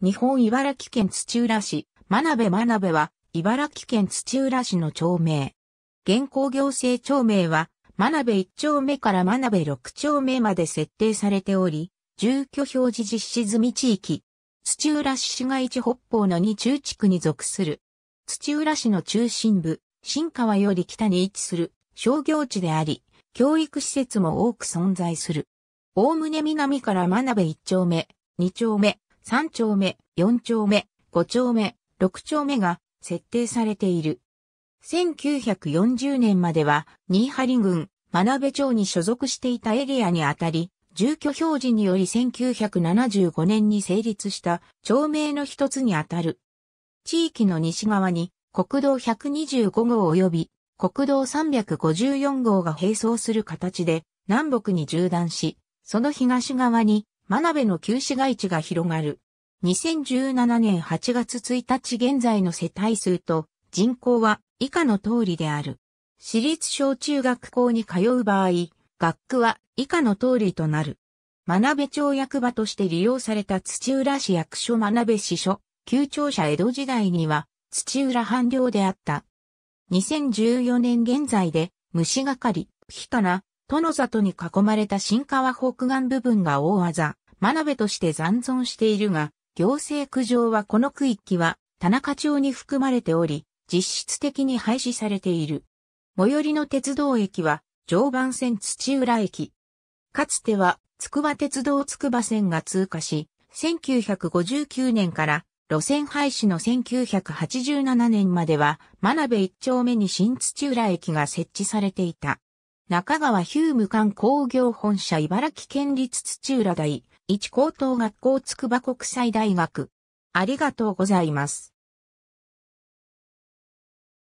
日本茨城県土浦市、真鍋真鍋は、茨城県土浦市の町名。現行行政町名は、真鍋1丁目から真鍋6丁目まで設定されており、住居表示実施済み地域、土浦市市街地北方の二中地区に属する。土浦市の中心部、新川より北に位置する商業地であり、教育施設も多く存在する。おおむね南から真鍋1丁目、2丁目、3丁目、4丁目、5丁目、6丁目が設定されている。1940年までは、新張郡、真鍋町に所属していたエリアにあたり、住居表示により1975年に成立した町名の一つにあたる。地域の西側に国道125号及び国道354号が並走する形で南北に縦断し、その東側に真鍋の旧市街地が広がる。2017年8月1日現在の世帯数と人口は以下の通りである。私立小中学校に通う場合、学区は以下の通りとなる。真鍋町役場として利用された土浦市役所真鍋支所、旧庁舎江戸時代には土浦藩領であった。2014年現在で虫がかり、火かな、殿里に囲まれた新川北岸部分が大技、真鍋として残存しているが、行政区上はこの区域は田中町に含まれており、実質的に廃止されている。最寄りの鉄道駅は常磐線土浦駅。かつては筑波鉄道筑波線が通過し、1959年から路線廃止の1987年までは、真鍋一丁目に新土浦駅が設置されていた。中川ヒューム館工業本社茨城県立土浦大、一高等学校筑波国際大学。ありがとうございます。